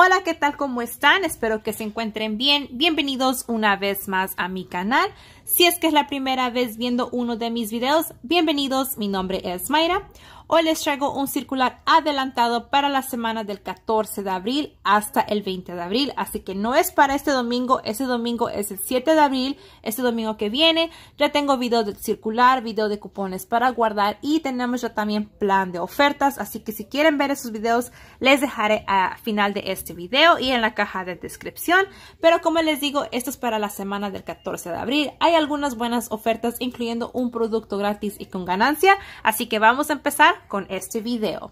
Hola, ¿qué tal? ¿Cómo están? Espero que se encuentren bien. Bienvenidos una vez más a mi canal. Si es que es la primera vez viendo uno de mis videos, bienvenidos. Mi nombre es Mayra. Hoy les traigo un circular adelantado para la semana del 14 de abril hasta el 20 de abril. Así que no es para este domingo, este domingo es el 7 de abril, este domingo que viene. Ya tengo video de circular, video de cupones para guardar y tenemos ya también plan de ofertas. Así que si quieren ver esos videos, les dejaré al final de este video y en la caja de descripción. Pero como les digo, esto es para la semana del 14 de abril. Hay algunas buenas ofertas, incluyendo un producto gratis y con ganancia. Así que vamos a empezar con este video.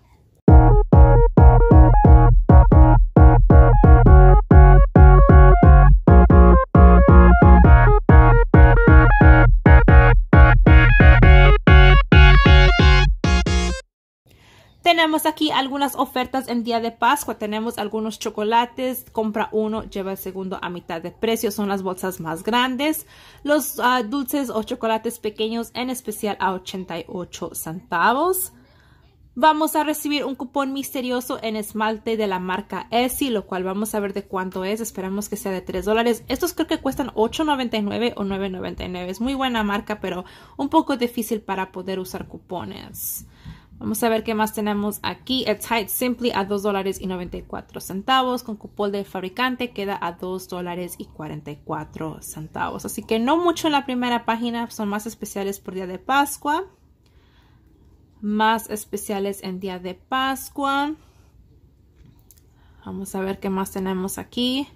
Tenemos aquí algunas ofertas en día de Pascua. Tenemos algunos chocolates. Compra uno, lleva el segundo a mitad de precio. Son las bolsas más grandes. Los ah, dulces o chocolates pequeños en especial a 88 centavos vamos a recibir un cupón misterioso en esmalte de la marca Essie, lo cual vamos a ver de cuánto es. Esperamos que sea de 3 dólares. Estos creo que cuestan $8.99 o $9.99. Es muy buena marca, pero un poco difícil para poder usar cupones. Vamos a ver qué más tenemos aquí. El Tide Simply a $2.94 con cupón del fabricante queda a $2.44. Así que no mucho en la primera página, son más especiales por día de Pascua más especiales en día de Pascua. Vamos a ver qué más tenemos aquí.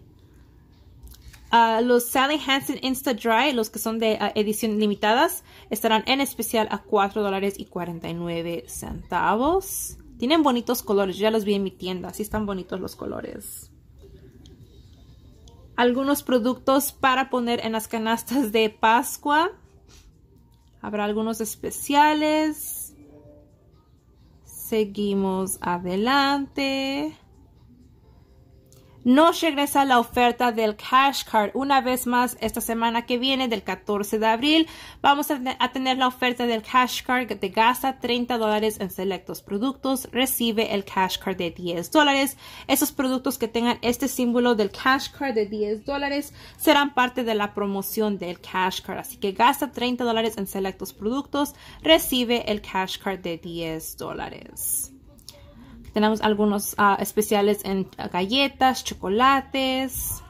Ah, los Sally Hansen Insta Dry, los que son de ah, edición limitadas, estarán en especial a $4.49. dólares centavos. Tienen bonitos colores, ya los vi en mi tienda, Así están bonitos los colores. Algunos productos para poner en las canastas de Pascua. Habrá algunos especiales. Seguimos adelante nos regresa la oferta del cash card. Una vez más, esta semana que viene, del 14 de abril, vamos a, tener la oferta del cash card que te gasta 30 dólares en selectos productos. Recibe el cash card de 10 dólares. Esos productos que tengan este símbolo del cash card de 10 dólares serán parte de la promoción del cash card. Así que gasta 30 dólares en selectos productos. Recibe el cash card de 10 dólares. Tenemos algunos ah, especiales en galletas, chocolates.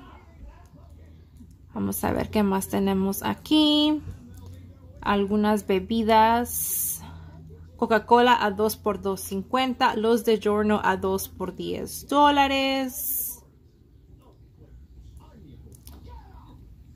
Vamos a ver qué más tenemos aquí. Algunas bebidas. Coca-Cola a 2 por 2.50. Los de Giorno a 2 por 10 dólares.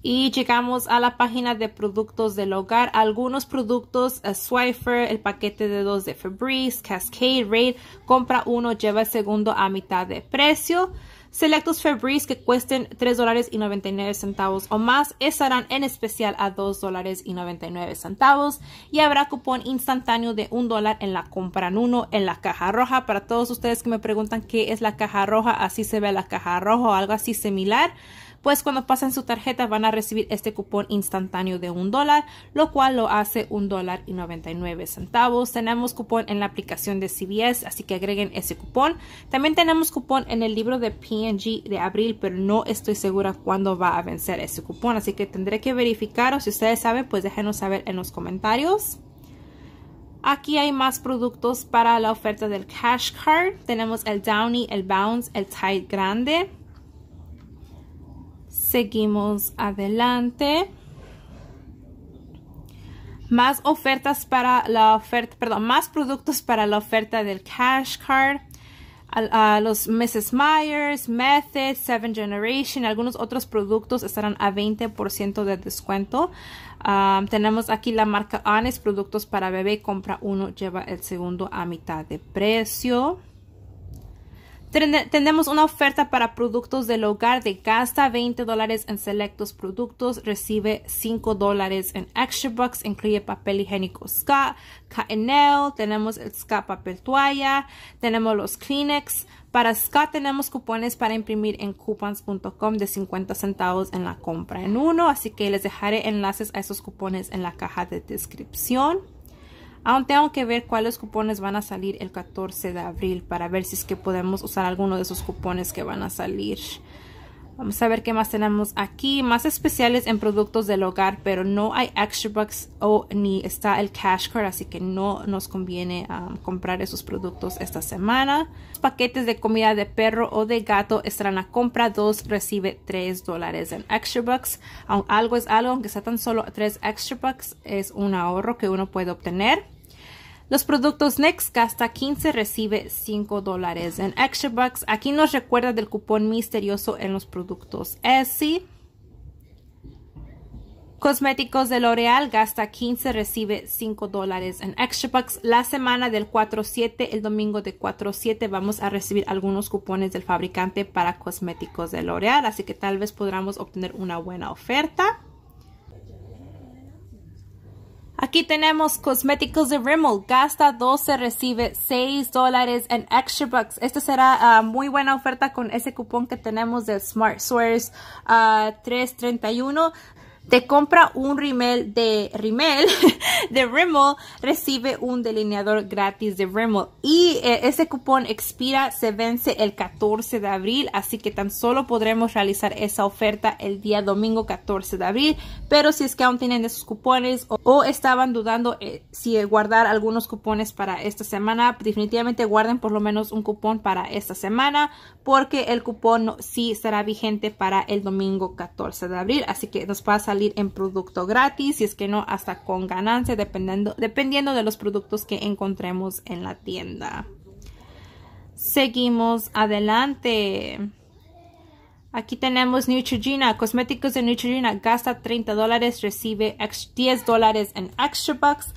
y llegamos a la página de productos del hogar. Algunos productos, a eh, Swifer, el paquete de dos de Febreze, Cascade, Raid, compra uno, lleva el segundo a mitad de precio. Selectos Febreze que cuesten $3.99 o más estarán en especial a $2.99 y habrá cupón instantáneo de $1 en la compra en uno en la caja roja. Para todos ustedes que me preguntan qué es la caja roja, así se ve la caja roja o algo así similar pues cuando pasen su tarjeta van a recibir este cupón instantáneo de un dólar, lo cual lo hace un dólar y 99 centavos. Tenemos cupón en la aplicación de CBS, así que agreguen ese cupón. También tenemos cupón en el libro de PNG de abril, pero no estoy segura cuándo va a vencer ese cupón, así que tendré que verificar o si ustedes saben, pues déjenos saber en los comentarios. Aquí hay más productos para la oferta del Cash Card. Tenemos el Downy, el Bounce, el Tide Grande. Seguimos adelante. Más ofertas para la oferta, perdón, más productos para la oferta del Cash Card. A, los Mrs. Myers, Method, Seven Generation, algunos otros productos estarán a 20% de descuento. Ah, tenemos aquí la marca Honest, productos para bebé, compra uno, lleva el segundo a mitad de precio. Tenemos una oferta para productos del hogar de gasta 20 dólares en selectos productos, recibe 5 dólares en extra bucks, incluye papel higiénico Scott, KNL, tenemos el Scott papel toalla, tenemos los Kleenex. Para Scott tenemos cupones para imprimir en coupons.com de 50 centavos en la compra en uno, así que les dejaré enlaces a esos cupones en la caja de descripción. Aún tengo que ver cuáles cupones van a salir el 14 de abril para ver si es que podemos usar alguno de esos cupones que van a salir. Vamos a ver qué más tenemos aquí. Más especiales en productos del hogar, pero no hay extra bucks o ni está el cash card, así que no nos conviene um, comprar esos productos esta semana. paquetes de comida de perro o de gato estarán a compra. Dos recibe 3 dólares en extra bucks. Algo es algo, aunque sea tan solo 3 extra bucks, es un ahorro que uno puede obtener. Los productos Next Gasta 15 recibe 5 dólares en Extra Bucks. Aquí nos recuerda del cupón misterioso en los productos Essie. Cosméticos de L'Oreal gasta 15, recibe 5 dólares en Extra Bucks. La semana del 4-7, el domingo de 4-7, vamos a recibir algunos cupones del fabricante para cosméticos de L'Oreal. Así que tal vez podamos obtener una buena oferta. Aquí tenemos cosméticos de Rimmel. Gasta 12, recibe 6 dólares en extra bucks. Esta será ah, muy buena oferta con ese cupón que tenemos de Smart Source 331. Ah, te compra un rimel de rimel de Rimmel, recibe un delineador gratis de Rimmel. Y eh, ese cupón expira, se vence el 14 de abril, así que tan solo podremos realizar esa oferta el día domingo 14 de abril. Pero si es que aún tienen esos cupones o, estaban dudando eh, si guardar algunos cupones para esta semana, definitivamente guarden por lo menos un cupón para esta semana, porque el cupón sí será vigente para el domingo 14 de abril. Así que nos pasa en producto gratis, si es que no, hasta con ganancia, dependiendo, dependiendo de los productos que encontremos en la tienda. Seguimos adelante. Aquí tenemos Neutrogena, cosméticos de Neutrogena, gasta 30 dólares, recibe 10 dólares en extra bucks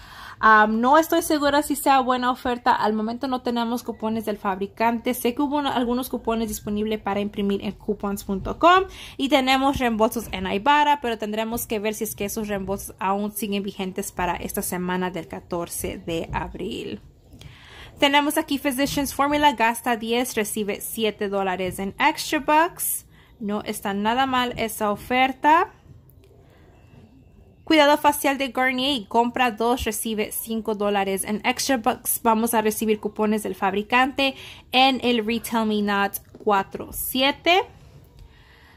no estoy segura si sea buena oferta. Al momento no tenemos cupones del fabricante. Sé que hubo algunos cupones disponibles para imprimir en coupons.com y tenemos reembolsos en Ibarra, pero tendremos que ver si es que esos reembolsos aún siguen vigentes para esta semana del 14 de abril. Tenemos aquí Physicians Formula, gasta 10, recibe 7 dólares en extra bucks. No está nada mal esa oferta. Cuidado facial de Garnier, compra dos, recibe 5 dólares. En Extra Bucks vamos a recibir cupones del fabricante en el Retail Me Not 47.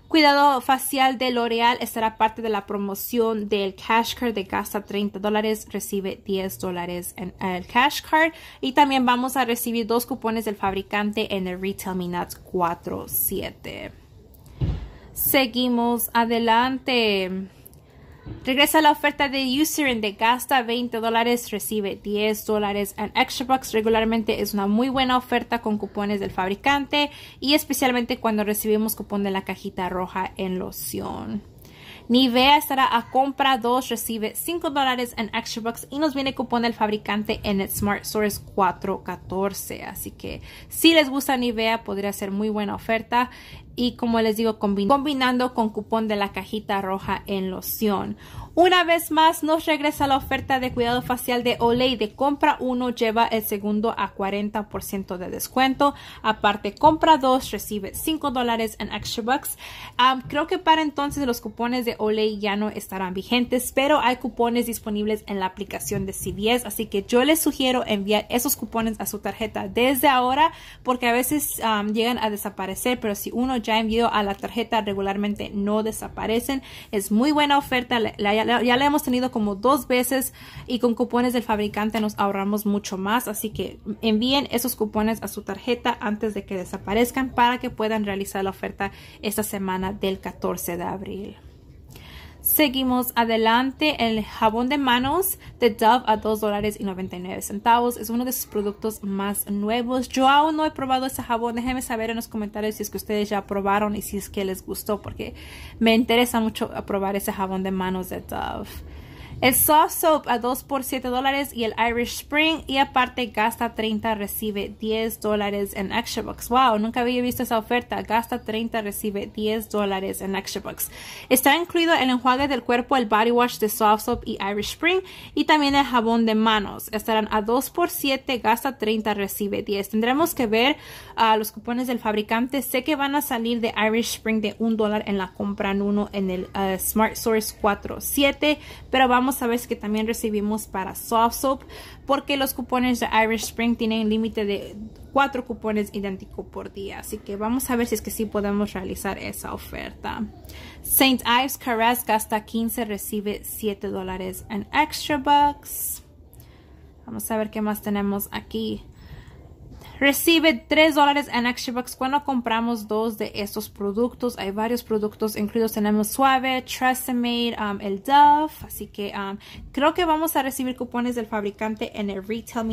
Cuidado facial de L'Oreal estará parte de la promoción del Cash Card de gasta 30 dólares, recibe 10 dólares en el Cash Card. Y también vamos a recibir dos cupones del fabricante en el Retail 47. Seguimos adelante. Regresa la oferta de Userin de gasta 20 recibe 10 en Extra Bucks. Regularmente es una muy buena oferta con cupones del fabricante y especialmente cuando recibimos cupón de la cajita roja en loción. Nivea estará a compra 2, recibe 5 en Extra Bucks y nos viene cupón del fabricante en Smart Source 414. Así que si les gusta Nivea podría ser muy buena oferta y como les digo combinando con cupón de la cajita roja en loción. Una vez más nos regresa la oferta de cuidado facial de Olay de compra uno lleva el segundo a 40% de descuento. Aparte compra 2, recibe 5 dólares en extra bucks. creo que para entonces los cupones de Olay ya no estarán vigentes pero hay cupones disponibles en la aplicación de CVS así que yo les sugiero enviar esos cupones a su tarjeta desde ahora porque a veces llegan a desaparecer pero si uno ya ya a la tarjeta regularmente no desaparecen. Es muy buena oferta, ya la hemos tenido como dos veces y con cupones del fabricante nos ahorramos mucho más. Así que envíen esos cupones a su tarjeta antes de que desaparezcan para que puedan realizar la oferta esta semana del 14 de abril. Seguimos adelante. El jabón de manos de Dove a $2.99. Es uno de sus productos más nuevos. Yo aún no he probado ese jabón. Déjenme saber en los comentarios si es que ustedes ya probaron y si es que les gustó. Porque me interesa mucho probar ese jabón de manos de Dove. El soft soap a 2 por 7 dólares y el Irish Spring y aparte gasta 30 recibe 10 dólares en extra bucks. Wow, nunca había visto esa oferta. Gasta 30 recibe 10 dólares en extra bucks. Está incluido el enjuague del cuerpo, el body wash de soft soap y Irish Spring y también el jabón de manos. Estarán a 2 por 7 gasta 30 recibe 10. Tendremos que ver ah, los cupones del fabricante. Sé que van a salir de Irish Spring de 1 dólar en la compra en uno en el ah, Smart Source 47, pero vamos vamos a ver que también recibimos para Soft Soap porque los cupones de Irish Spring tienen límite de cuatro cupones idénticos por día. Así que vamos a ver si es que sí podemos realizar esa oferta. St. Ives Caress gasta 15, recibe 7 dólares en extra bucks. Vamos a ver qué más tenemos aquí recibe 3 dólares en Xbox cuando compramos dos de estos productos. Hay varios productos incluidos. Tenemos Suave, Tresemme, um, el Dove. Así que um, creo que vamos a recibir cupones del fabricante en el Retail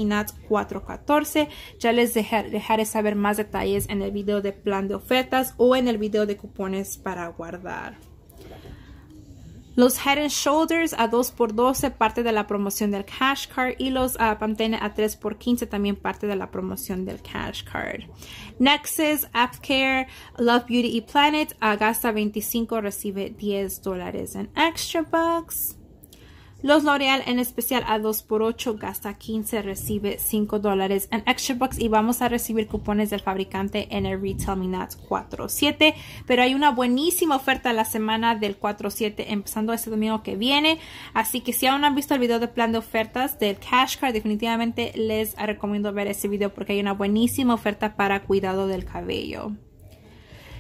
414. Ya les dejaré saber más detalles en el video de plan de ofertas o en el video de cupones para guardar. Los Head and Shoulders a 2x12 parte de la promoción del Cash Card y los ah, Pantene a 3x15 también parte de la promoción del Cash Card. Nexus, AppCare, Love Beauty y Planet a gasta 25, recibe 10 dólares en Extra Bucks. Los L'Oreal en especial a 2x8 gasta 15, recibe 5 dólares en extra box y vamos a recibir cupones del fabricante en el Retail Minat 47. Pero hay una buenísima oferta la semana del 47 empezando este domingo que viene. Así que si aún no han visto el video de plan de ofertas del Cash Card, definitivamente les recomiendo ver ese video porque hay una buenísima oferta para cuidado del cabello.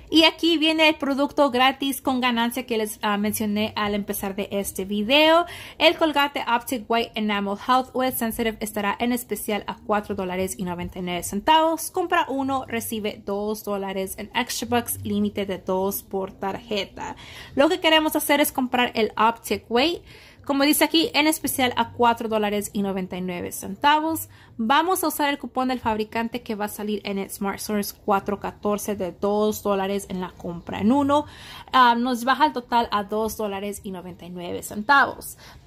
Y aquí viene el producto gratis con ganancia que les ah, mencioné al empezar de este video. El colgate Optic White Enamel Health Oil Sensitive estará en especial a $4.99. Compra uno, recibe $2 en extra bucks, límite de 2 por tarjeta. Lo que queremos hacer es comprar el Optic White como dice aquí, en especial a $4.99. dólares Vamos a usar el cupón del fabricante que va a salir en el Smart Source 414 de 2 dólares en la compra en uno. Ah, nos baja el total a $2.99. dólares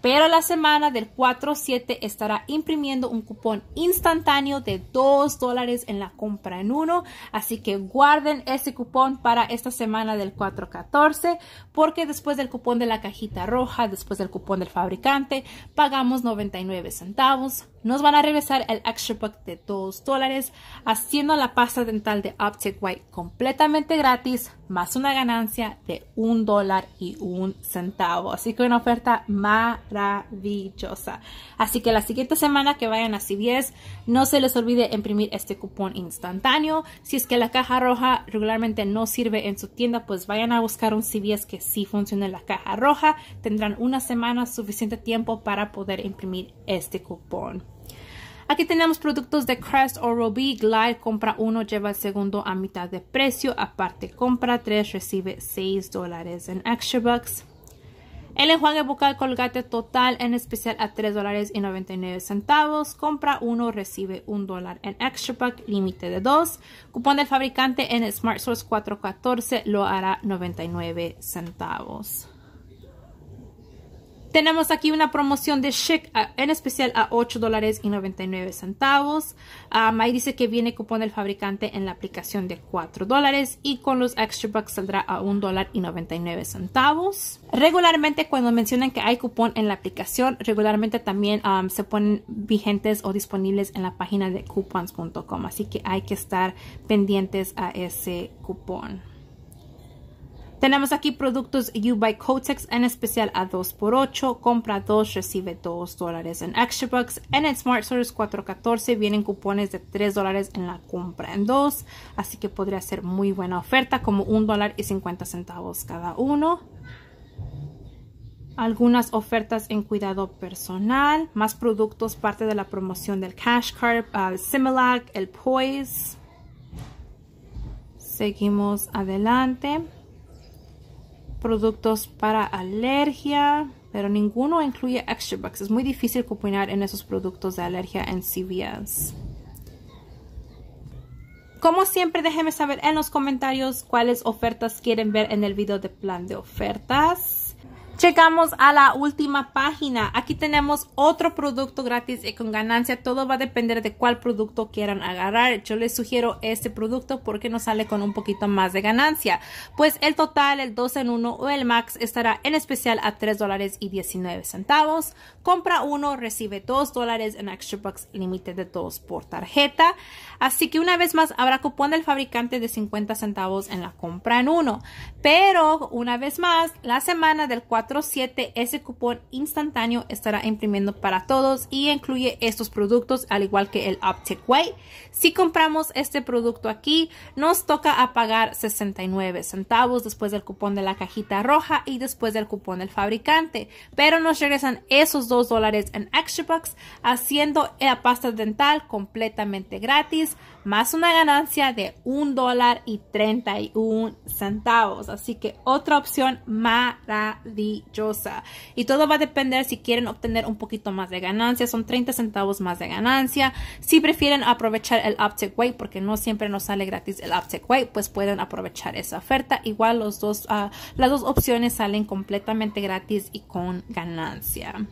Pero la semana del $4.7 estará imprimiendo un cupón instantáneo de 2 dólares en la compra en uno. Así que guarden ese cupón para esta semana del 414 porque después del cupón de la cajita roja, después del cupón del fabricante, pagamos 99 centavos, nos van a regresar el extra pack de 2 dólares, haciendo la pasta dental de Optic White completamente gratis, más una ganancia de 1 dólar y un centavo. Así que una oferta maravillosa. Así que la siguiente semana que vayan a CVS, no se les olvide imprimir este cupón instantáneo. Si es que la caja roja regularmente no sirve en su tienda, pues vayan a buscar un CVS que sí en la caja roja. Tendrán una semana suficiente tiempo para poder imprimir este cupón. Aquí tenemos productos de Crest o Robbie Glide. Compra uno, lleva el segundo a mitad de precio. Aparte, compra tres, recibe 6 dólares en extra bucks. El enjuague bucal Colgate total en especial a $3.99. dólares y nueve centavos. Compra uno, recibe un dólar en Extra Pack, límite de 2. Cupón del fabricante en Smart Source 414 lo hará 99 centavos. Tenemos aquí una promoción de Chic, en especial a $8.99. dólares ahí dice que viene cupón del fabricante en la aplicación de 4 y con los extra bucks saldrá a $1.99. Regularmente cuando mencionan que hay cupón en la aplicación, regularmente también um, se ponen vigentes o disponibles en la página de coupons.com. Así que hay que estar pendientes a ese cupón. Tenemos aquí productos You by Kotex en especial a 2x8, compra 2, recibe 2 dólares en Extra Bucks. En el Smart Stores 414 vienen cupones de 3 dólares en la compra en 2, así que podría ser muy buena oferta, como $1.50 dólar y centavos cada uno algunas ofertas en cuidado personal, más productos, parte de la promoción del Cash Card, ah, el Similac, el Poise. Seguimos adelante productos para alergia, pero ninguno incluye Extra Bucks. Es muy difícil combinar en esos productos de alergia en CVS. Como siempre, déjenme saber en los comentarios cuáles ofertas quieren ver en el video de plan de ofertas. Llegamos a la última página. Aquí tenemos otro producto gratis y con ganancia. Todo va a depender de cuál producto quieran agarrar. Yo les sugiero este producto porque nos sale con un poquito más de ganancia. Pues el total, el 2 en 1 o el max estará en especial a $3.19. dólares y centavos. Compra uno, recibe 2 dólares en Extra Bucks, límite de todos por tarjeta. Así que una vez más habrá cupón del fabricante de 50 centavos en la compra en uno. Pero una vez más, la semana del 4 7 Ese cupón instantáneo estará imprimiendo para todos y incluye estos productos al igual que el Optic Way. Si compramos este producto aquí, nos toca a pagar 69 centavos después del cupón de la cajita roja y después del cupón del fabricante. Pero nos regresan esos 2 dólares en Extra Bucks haciendo la pasta dental completamente gratis más una ganancia de un dólar y 31 centavos. Así que otra opción maravillosa. Y todo va a depender si quieren obtener un poquito más de ganancia. Son 30 centavos más de ganancia. Si prefieren aprovechar el Optic Way, porque no siempre nos sale gratis el Optic Way, pues pueden aprovechar esa oferta. Igual los dos, ah, las dos opciones salen completamente gratis y con ganancia.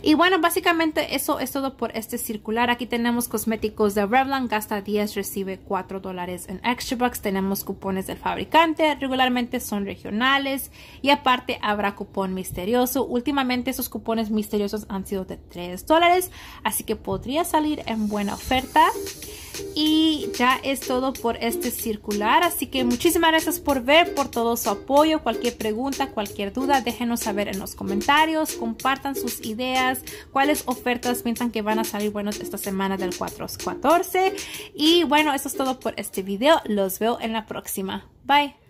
Y bueno, básicamente eso es todo por este circular. Aquí tenemos cosméticos de Revlon, gasta 10 recibe 4 dólares en Extra Tenemos cupones del fabricante, regularmente son regionales y aparte habrá cupón misterioso. Últimamente esos cupones misteriosos han sido de 3 dólares, así que podría salir en buena oferta. Y ya es todo por este circular, así que muchísimas gracias por ver, por todo su apoyo, cualquier pregunta, cualquier duda, déjenos saber en los comentarios, compartan sus ideas, cuáles ofertas piensan que van a salir buenos esta semana del 414. Y bueno, eso es todo por este video, los veo en la próxima. Bye.